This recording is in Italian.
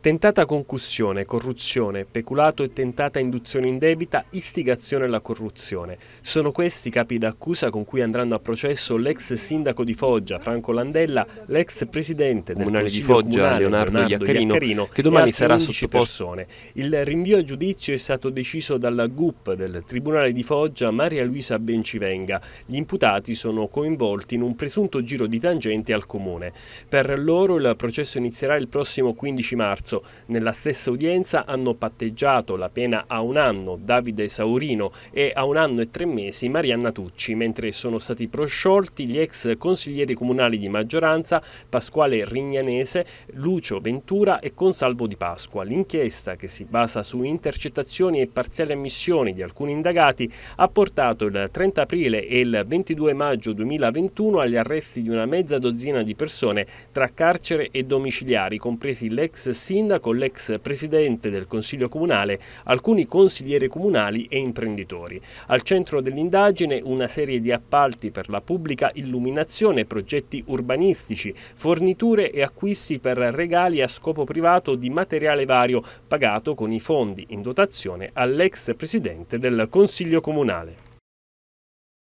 Tentata concussione, corruzione, peculato e tentata induzione indebita, istigazione alla corruzione. Sono questi i capi d'accusa con cui andranno a processo l'ex sindaco di Foggia, Franco Landella, l'ex presidente del Comunale Consiglio di Foggia, Comunale, Leonardo, Leonardo Iaccarino, Iaccarino, che domani sarà sottoposto. Il rinvio a giudizio è stato deciso dalla GUP del Tribunale di Foggia Maria Luisa Bencivenga. Gli imputati sono coinvolti in un presunto giro di tangente al comune. Per loro il processo inizierà il prossimo 15 marzo marzo. Nella stessa udienza hanno patteggiato la pena a un anno Davide Saurino e a un anno e tre mesi Marianna Tucci, mentre sono stati prosciolti gli ex consiglieri comunali di maggioranza Pasquale Rignanese, Lucio Ventura e Consalvo Di Pasqua. L'inchiesta, che si basa su intercettazioni e parziali ammissioni di alcuni indagati, ha portato il 30 aprile e il 22 maggio 2021 agli arresti di una mezza dozzina di persone tra carcere e domiciliari, compresi l'ex sindaco sindaco, l'ex presidente del Consiglio Comunale, alcuni consiglieri comunali e imprenditori. Al centro dell'indagine una serie di appalti per la pubblica illuminazione, progetti urbanistici, forniture e acquisti per regali a scopo privato di materiale vario pagato con i fondi in dotazione all'ex presidente del Consiglio Comunale.